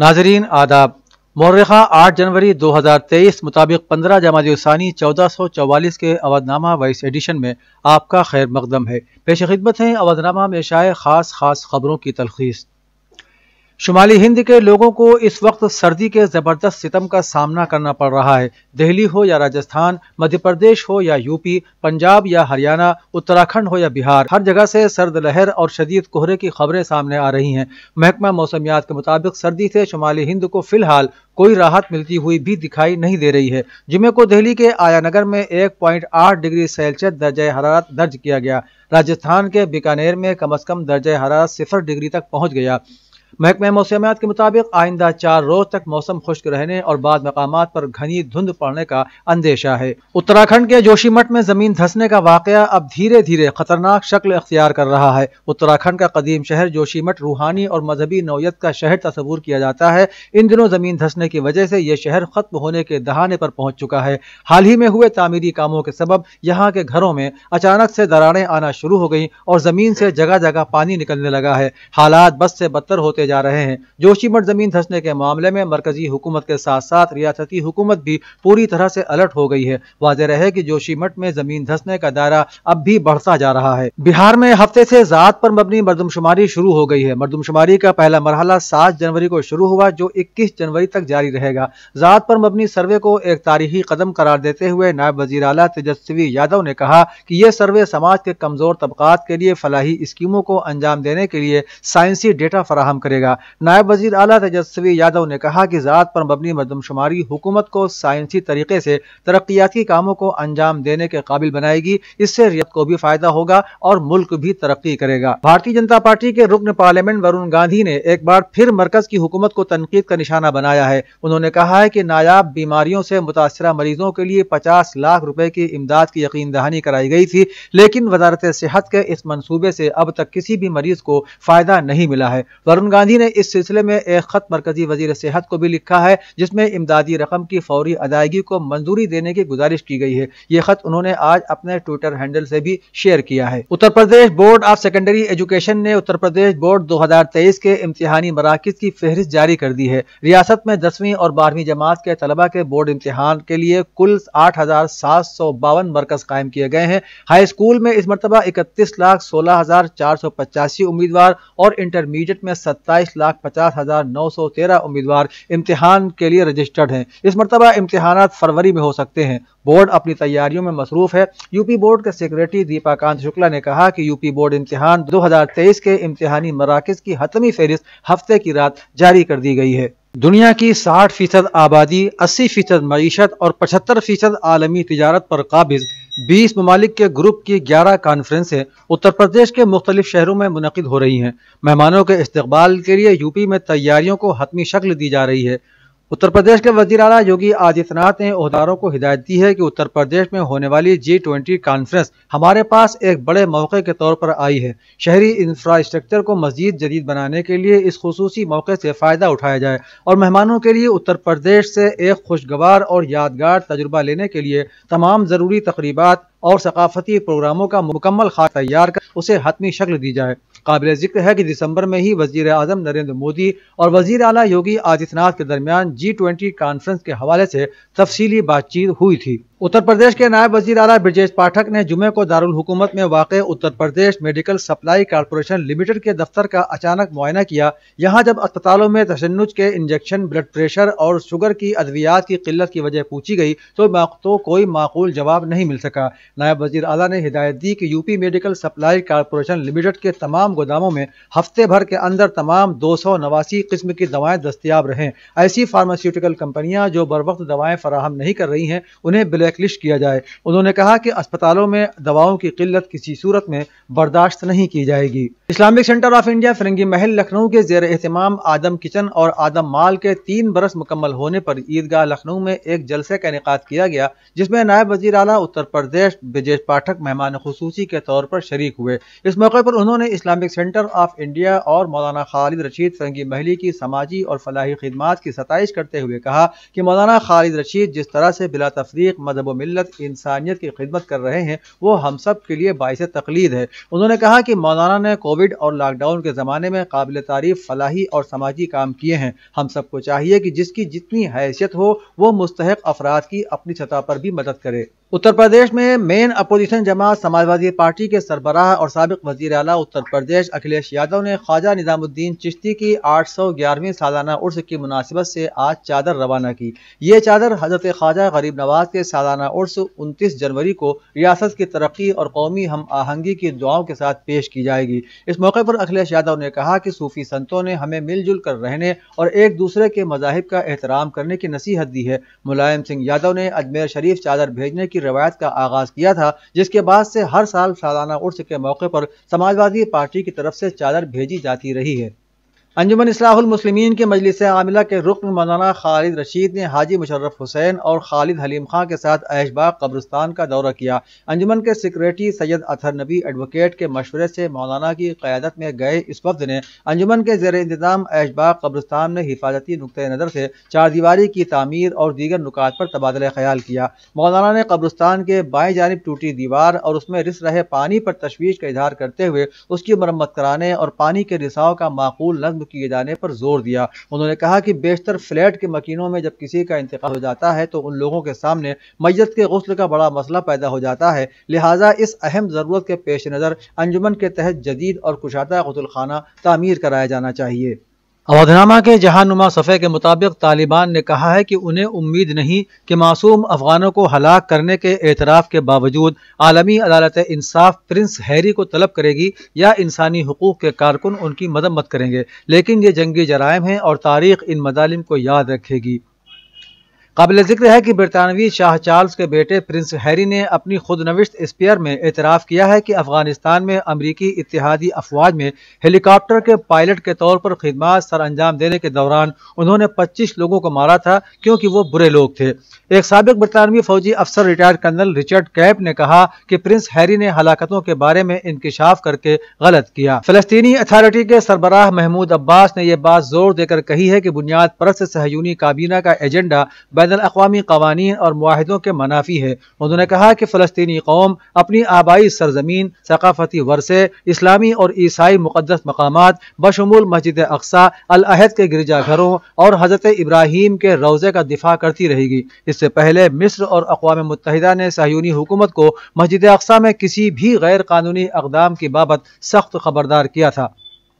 नाजरीन आदाब मौरखा आठ जनवरी 2023 मुताबिक 15 उसानी चौदह सौ चौवालीस के अवधनामा वाइस एडिशन में आपका खैर मकदम है पेश खिदमत है अवधनामा में शायद खास खास खबरों की तलखीस शुमाली हिंद के लोगों को इस वक्त सर्दी के जबरदस्त सितम का सामना करना पड़ रहा है दिल्ली हो या राजस्थान मध्य प्रदेश हो या यूपी पंजाब या हरियाणा उत्तराखंड हो या बिहार हर जगह से सर्द लहर और शदीद कोहरे की खबरें सामने आ रही हैं महकमा मौसमियात के मुताबिक सर्दी से शुमाली हिंद को फिलहाल कोई राहत मिलती हुई भी दिखाई नहीं दे रही है जुमे को दिल्ली के आया नगर में आठ डिग्री सेल्सियस दर्ज हरारत दर्ज किया गया राजस्थान के बीकानेर में कम अज कम दर्ज हरारत सिफर डिग्री तक पहुँच गया महकमे मौसमियात के मुताबिक आइंदा चार रोज तक मौसम खुश्क रहने और बाद मकाम पर घनी धुंध पड़ने का अंदेशा है उत्तराखंड के जोशीमठ में जमीन धंसने का वाक़ अब धीरे धीरे खतरनाक शक्ल अख्तियार कर रहा है उत्तराखंड का कदीम शहर जोशीमठ रूहानी और मजहबी नौयत का शहर तस्वूर किया जाता है इन दिनों जमीन धंसने की वजह से यह शहर खत्म होने के दहाने पर पहुंच चुका है हाल ही में हुए तामीरी कामों के सबब यहाँ के घरों में अचानक से दरारें आना शुरू हो गई और जमीन से जगह जगह पानी निकलने लगा है हालात बस से बदतर होते होते जा रहे हैं जोशीमठ जमीन धंसने के मामले में मरकजी हुकूमत के साथ साथ रियासती हुकूमत भी पूरी तरह से अलर्ट हो गई है वाजह रहे की जोशीमठ में जमीन धंसने का दायरा अब भी बढ़ता जा रहा है बिहार में हफ्ते से जात पर मबनी मरदमशुमारी शुरू हो गई है मरदमशुमारी का पहला मरहला सात जनवरी को शुरू हुआ जो इक्कीस जनवरी तक जारी रहेगा जात पर मबनी सर्वे को एक तारीखी कदम करार देते हुए नायब वजीर अला तेजस्वी यादव ने कहा कि यह सर्वे समाज के कमजोर तबकात के लिए फलाही स्कीमों को अंजाम देने के लिए साइंसी डेटा फराहम करेगा करेगा नायब वजीर अला तेजस्वी यादव ने कहा कि ज़ात पर मबनी मरदमशुमारी हुकूमत को साइंसी तरीके से तरक्याती कामों को अंजाम देने के काबिल बनाएगी इससे रियत को भी फायदा होगा और मुल्क भी तरक्की करेगा भारतीय जनता पार्टी के रुकन पार्लियामेंट वरुण गांधी ने एक बार फिर मरकज की हुकूमत को तनकीद का निशाना बनाया है उन्होंने कहा है कि नायाब बीमारियों से मुतासर मरीजों के लिए पचास लाख रुपए की इमदाद की यकीन दहानी कराई गई थी लेकिन वजारत सेहत के इस मनसूबे से अब तक किसी भी मरीज को फायदा नहीं मिला है वरुण गांधी गांधी ने इस सिलसिले में एक खत मरकजी वजीर सेहत को भी लिखा है जिसमें इमदादी रकम की फौरी अदायगी को मंजूरी देने की गुजारिश की गई है ये खत उन्होंने आज अपने ट्विटर हैंडल से भी शेयर किया है Uttar Pradesh board of secondary education ने उत्तर प्रदेश बोर्ड दो हजार तेईस के इम्तिहानी मराकज की फहरिस्त जारी कर दी है रियासत में दसवीं और बारहवीं जमात के तलबा के बोर्ड इम्तिहान के लिए कुल आठ हजार सात सौ बावन मरकज कायम किए गए हैं हाई स्कूल में इस मरतबा इकतीस लाख सोलह हजार चार सौ पचासी उम्मीदवार और इंटरमीडिएट में सत्तर सत्ताईस लाख पचास हज़ार नौ सौ तेरह उम्मीदवार इम्तिहान के लिए रजिस्टर्ड हैं इस मरतबा इम्तिहान फरवरी में हो सकते हैं बोर्ड अपनी तैयारियों में मसरूफ है यूपी बोर्ड के सेक्रेटरी दीपाकांत शुक्ला ने कहा कि यूपी बोर्ड इम्तिहान 2023 के इम्तिहानी मराकज की हतमी फहरिस्त हफ्ते की रात जारी कर दी गई है दुनिया की 60 फीसद आबादी 80 फीसद मीशत और 75 फीसद आलमी तजारत पर काबिज बीस ममालिक के ग्रुप की ग्यारह कॉन्फ्रेंसें उत्तर प्रदेश के मुख्तलिफ शहरों में मुनद हो रही हैं मेहमानों के इस्तबाल के लिए यूपी में तैयारियों को हतमी शक्ल दी जा रही है उत्तर प्रदेश के वजीर अला योगी आदित्यनाथ ने अहदारों को हिदायत दी है कि उत्तर प्रदेश में होने वाली जी ट्वेंटी कॉन्फ्रेंस हमारे पास एक बड़े मौके के तौर पर आई है शहरी इंफ्रास्ट्रक्चर को मजीद जदीद बनाने के लिए इस खसूसी मौके से फ़ायदा उठाया जाए और मेहमानों के लिए उत्तर प्रदेश से एक खुशगवार और यादगार तजुर्बा लेने के लिए तमाम ज़रूरी तकरीबा और सकाफती प्रोग्रामों का मुकम्मल खाका तैयार कर उसे हतमी शक्ल दी जाए काबिल जिक्र है कि दिसंबर में ही वजीर अजम नरेंद्र मोदी और वजीर अला योगी आदित्यनाथ के दरमियान जी ट्वेंटी कॉन्फ्रेंस के हवाले से तफसीली बातचीत हुई थी उत्तर प्रदेश के नायब वजी अला ब्रजेश पाठक ने जुमे को दारुल हुकूमत में वाक़ Uttar Pradesh medical supply corporation limited के दफ्तर का अचानक मुआयना किया यहां जब अस्पतालों में तशनज के इंजेक्शन ब्लड प्रेशर और शुगर की अद्वियात की किल्लत की वजह पूछी गई तो, तो कोई माकूल जवाब नहीं मिल सका नायब वजी अला ने हिदायत दी कि UP medical supply corporation limited के तमाम गोदामों में हफ्ते भर के अंदर तमाम दो सौ नवासी किस्म की दवाएँ दस्तियाब रहें ऐसी फार्मास्यूटिकल कंपनियाँ जो बर वक्त दवाएँ फराहम नहीं कर रही हैं उन्हें ब्लैक ब्लैकलिस्ट किया जाए उन्होंने कहा कि अस्पतालों में दवाओं की किल्लत किसी सूरत में बर्दाश्त नहीं की जाएगी Islamic centre of India Firangi Mahal Lucknow के जेर एहतमाम आदम किचन और आदम माल के तीन बरस मुकम्मल होने पर ईदगाह लखनऊ में एक जलसे का इनका किया गया जिसमें नायब वजीर अला उत्तर प्रदेश ब्रजेश पाठक मेहमान खसूसी के तौर पर शरीक हुए इस मौके पर उन्होंने इस्लामिक सेंटर ऑफ इंडिया और मौलाना खालिद रशीद फिरंगी महली की समाजी और फलाही खदमात की सतश करते हुए कहा कि मौलाना खालिद रशीद जिस तरह से बिला तफरीक मदद मज़हब व मिलत इंसानियत की खिदमत कर रहे हैं वो हम सब के लिए बायस तकलीद है उन्होंने कहा कि मौलाना ने कोविड और लॉकडाउन के ज़माने में काबिल तारीफ फलाही और समाजी काम किए हैं हम सबको चाहिए कि जिसकी जितनी हैसियत हो वो मुस्तक अफराद की अपनी सतह पर भी मदद करे उत्तर प्रदेश में मेन अपोजिशन जमात समाजवादी पार्टी के सरबराह और सबक वजीर अला उत्तर प्रदेश अखिलेश यादव ने ख्वाजा निज़ामुद्दीन चिश्ती की आठ सौ ग्यारहवीं सालाना उर्स की मुनासिबत से आज चादर रवाना की ये चादर हजरत ख्वाजा गरीब नवाज के सालाना उर्स उनतीस जनवरी को रियासत की तरक्की और कौमी हम आहंगी की दुआओं के साथ पेश की जाएगी इस मौके पर अखिलेश यादव ने कहा कि सूफी संतों ने हमें मिलजुल कर रहने और एक दूसरे के मजाहब का एहतराम करने की नसीहत दी है मुलायम सिंह यादव ने अजमेर शरीफ चादर भेजने की रवायत का आगाज किया था जिसके बाद से हर साल सालाना उर्स के मौके पर समाजवादी पार्टी की तरफ से चादर भेजी जाती रही है अंजुमन मुस्लिमीन के मजलिस आमिला के रुकन मौलाना खालिद रशीद ने हाजी मुशर्रफ हुसैन और खालिद हलीम खां के साथ ऐशबाग कब्रस्तान का दौरा किया अंजुमन के सेक्रेटरी सैयद अथर नबी एडवोकेट के मशवरे से मौलाना की क्यादत में गए इस वफद ने अंजुमन के जेर इंतजाम ऐशबाग कब्रस्तान में हिफाजती नुक़ नज़र से चारदीवारी की तमीर और दीगर नुकात पर तबादला ख्याल किया मौलाना ने कब्रस्तान के बाएँ जानब टूटी दीवार और उसमें रिस रहे पानी पर तशवीश का इजहार करते हुए उसकी मरम्मत कराने और पानी के रिसाव का माकूल नजम किए जाने पर जोर दिया उन्होंने कहा कि बेशतर फ्लैट के मकीनों में जब किसी का इंतकाल हो जाता है तो उन लोगों के सामने मैत के गसल का बड़ा मसला पैदा हो जाता है लिहाजा इस अहम ज़रूरत के पेश नज़र अंजुमन के तहत जदीद और कुशादा गतलखाना तमीर कराया जाना चाहिए अवधनामा के जहानुमा सफ़े के मुताबिक तालिबान ने कहा है कि उन्हें उम्मीद नहीं कि मासूम अफगानों को हलाक करने के एतराफ़ के बावजूद आलमी अदालत इंसाफ प्रिंस हैरी को तलब करेगी या इंसानी हकूक़ के कारकुन उनकी मदम्मत करेंगे लेकिन ये जंगी जराइम हैं और तारीख इन मदालिम को याद रखेगी काबिल जिक्र है कि बरतानवी शाह चार्ल्स के बेटे प्रिंस हैरी ने अपनी खुदनविश्त स्पेयर में एतराफ़ किया है कि अफगानिस्तान में अमरीकी इतिहादी अफवाज में हेलीकॉप्टर के पायलट के तौर पर खदमात सर अंजाम देने के दौरान उन्होंने 25 लोगों को मारा था क्योंकि वो बुरे लोग थे एक सबक बरतानवी फौजी अफसर रिटायर्ड कर्नल रिचर्ड कैप ने कहा कि प्रिंस हैरी ने हलाकतों के बारे में इंकशाफ करके गलत किया फलस्तनी अथॉरिटी के सरबराह महमूद अब्बास ने यह बात जोर देकर कही है कि बुनियाद परस्त सहयूनी काबीना का एजेंडा बैन अवी कवानीन और माहिदों के मुनाफी है उन्होंने कहा कि फ़लस्तनी कौम अपनी आबाई सरजमीन सकाफती वर्षे इस्लामी और ईसाई मुकदस मकाम बशमूल मस्जिद अक्सा अलहद के गिरजा घरों और हज़रत इब्राहिम के रोज़े का दिफा करती रहेगी इससे पहले मिस्र और अकवा मुतहदा ने सहयूनी हुकूमत को मस्जिद अक्सा में किसी भी गैर कानूनी अकदाम की बाबत सख्त खबरदार किया था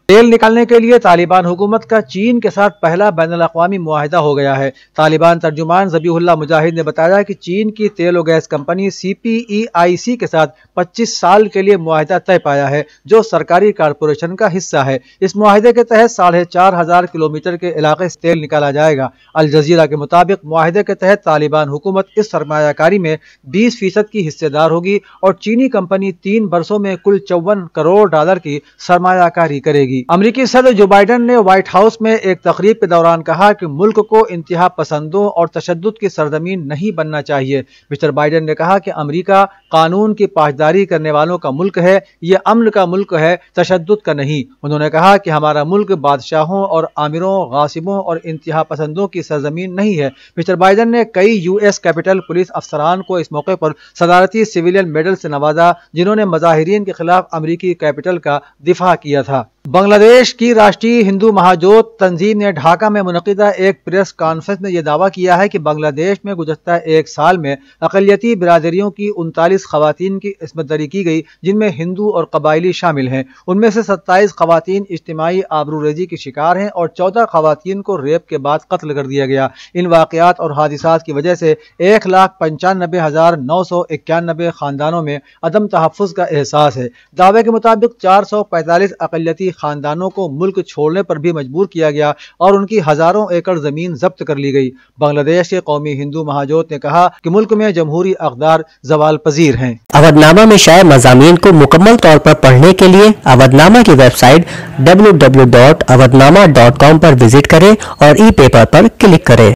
तेल निकालने के लिए तालिबान हुकूमत का चीन के साथ पहला बैन अवी माहदा हो गया है तालिबान तर्जुमान जबीहुल्ला मुजाहिद ने बताया कि चीन की तेल और gas company C P E I C के साथ 25 साल के लिए माहदा तय पाया है जो सरकारी कारपोरेशन का हिस्सा है इस माहदे के तहत साढ़े चार हजार किलोमीटर के इलाके से तेल निकाला जाएगा अल जजीरा के मुताबिक माहदे के तहत तालिबान हुकूमत इस सरमाकारी में बीस फीसद की हिस्सेदार होगी और चीनी कंपनी तीन बरसों में कुल चौवन करोड़ डॉलर की सरमाकारी करेगी अमरीकी सदर जो बाइडन ने व्हाइट हाउस में एक तकरीब के दौरान कहा कि मुल्क को इंतहा पसंदों और तशद की सरजमीन नहीं बनना चाहिए मिस्टर बाइडन ने कहा कि अमरीका कानून की पाशदारी करने वालों का मुल्क है ये अमन का मुल्क है तशद का नहीं उन्होंने कहा कि हमारा मुल्क बादशाहों और आमिरों गासिबों और इंतहा पसंदों की सरजमीन नहीं है मिस्टर बाइडन ने कई यूएस कैपिटल पुलिस अफसरान को इस मौके पर सदारती सिविलियन मेडल से नवाजा जिन्होंने मजाहरीन के खिलाफ अमरीकी कैपिटल का दिफा किया था बांग्लादेश की राष्ट्रीय हिंदू महाजोत तंजीम ने ढाका में मुनदा एक प्रेस कॉन्फ्रेंस में यह दावा किया है कि बांग्लादेश में गुजशत एक साल में अकलीती बरदरीों की उनतालीस खवतिन की इसमत दरी की गई जिनमें हिंदू और कबायली शामिल हैं उनमें से सत्ताईस इज्तमी आबरू आबरूरेजी की शिकार हैं और चौदह खवतिन को रेप के बाद कत्ल कर दिया गया इन वाकत और हादसा की वजह से एक लाख पंचानबे हज़ार नौ सौ इक्यानबे ख़ानदानों में अदम तहफ़ का एहसास है दावे के मुताबिक चार सौ पैंतालीस अकलियती खानदानों को मुल्क छोड़ने पर भी मजबूर किया गया और उनकी हजारों एकड़ जमीन जब्त कर ली गई बांग्लादेश के कौमी हिंदू महाजोत ने कहा कि मुल्क में जमहूरी अकदार जवाल पजीर हैं अवधनामा में शायद मजामी को मुकम्मल तौर पर पढ़ने के लिए अवधनामा की website W W dot Awadhnama dot com पर विजिट करें और ई पेपर पर क्लिक करें